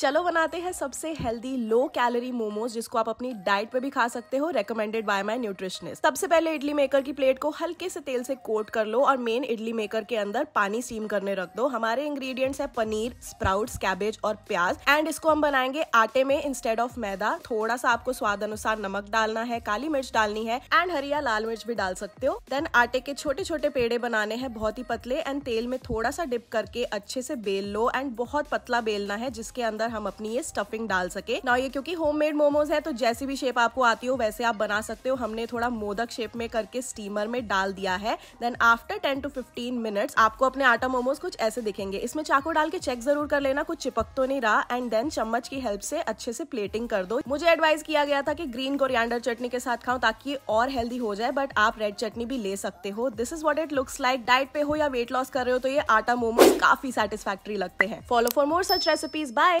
चलो बनाते हैं सबसे हेल्दी लो कैलोरी मोमोज जिसको आप अपनी डाइट पे भी खा सकते हो रेकमेंडेड बाय माय न्यूट्रिशनिस्ट सबसे पहले इडली मेकर की प्लेट को हल्के से तेल से कोट कर लो और मेन इडली मेकर के अंदर पानी स्टीम करने रख दो हमारे इंग्रेडिएंट्स है पनीर स्प्राउट्स कैबेज और प्याज एंड इसको हम बनाएंगे आटे में इंस्टेड ऑफ मैदा थोड़ा सा आपको स्वाद अनुसार नमक डालना है काली मिर्च डालनी है एंड हरिया लाल मिर्च भी डाल सकते हो देन आटे के छोटे छोटे पेड़े बनाने हैं बहुत ही पतले एंड तेल में थोड़ा सा डिप करके अच्छे से बेल लो एंड बहुत पतला बेलना है जिसके अंदर अंदर हम अपनी ये स्टफिंग डाल सके ना ये क्योंकि होम मेड मोमोज है तो जैसी भी शेप आपको आती हो वैसे आप बना सकते हो हमने थोड़ा मोदक शेप में करके स्टीमर में डाल दिया है then after ten to fifteen minutes आपको अपने आटा मोमोज कुछ ऐसे दिखेंगे इसमें चाकू डाल के चेक जरूर कर लेना कुछ चिपक तो नहीं रहा एंड देन चम्मच की हेल्प से अच्छे से प्लेटिंग कर दो मुझे एडवाइस किया गया था कि ग्रीन कोरिएंडर चटनी के साथ खाओ ताकि ये और हेल्दी हो जाए बट आप रेड चटनी भी ले सकते हो this is what it looks like diet पे हो या वेट लॉस कर रहे हो तो ये आटा मोमोज काफी सेटिस्फैक्ट्री लगते हैं follow for more such recipes bye